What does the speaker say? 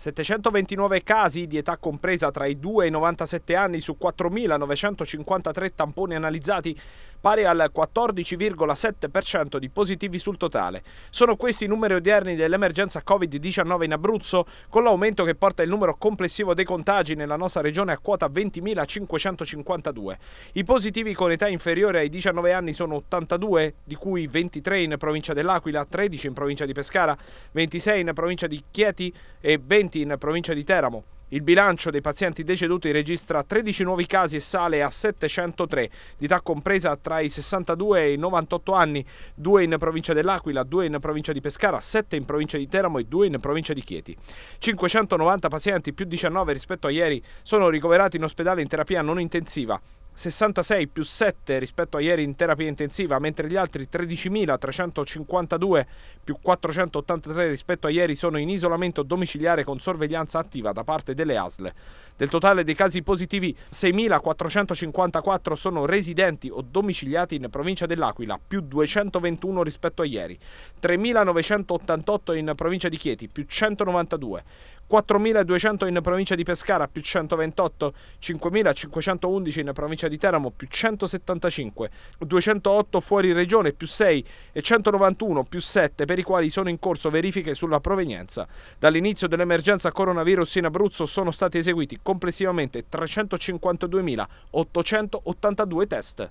729 casi di età compresa tra i 2 e i 97 anni su 4.953 tamponi analizzati, pari al 14,7% di positivi sul totale. Sono questi i numeri odierni dell'emergenza Covid-19 in Abruzzo, con l'aumento che porta il numero complessivo dei contagi nella nostra regione a quota 20.552. I positivi con età inferiore ai 19 anni sono 82, di cui 23 in provincia dell'Aquila, 13 in provincia di Pescara, 26 in provincia di Chieti e 20 pazienti in provincia di Teramo. Il bilancio dei pazienti deceduti registra 13 nuovi casi e sale a 703, di età compresa tra i 62 e i 98 anni, due in provincia dell'Aquila, due in provincia di Pescara, sette in provincia di Teramo e due in provincia di Chieti. 590 pazienti, più 19 rispetto a ieri, sono ricoverati in ospedale in terapia non intensiva. 66 più 7 rispetto a ieri in terapia intensiva, mentre gli altri 13.352 più 483 rispetto a ieri sono in isolamento domiciliare con sorveglianza attiva da parte delle ASL. Del totale dei casi positivi, 6.454 sono residenti o domiciliati in provincia dell'Aquila, più 221 rispetto a ieri, 3.988 in provincia di Chieti, più 192, 4.200 in provincia di Pescara più 128, 5.511 in provincia di Teramo più 175, 208 fuori regione più 6 e 191 più 7 per i quali sono in corso verifiche sulla provenienza. Dall'inizio dell'emergenza coronavirus in Abruzzo sono stati eseguiti complessivamente 352.882 test.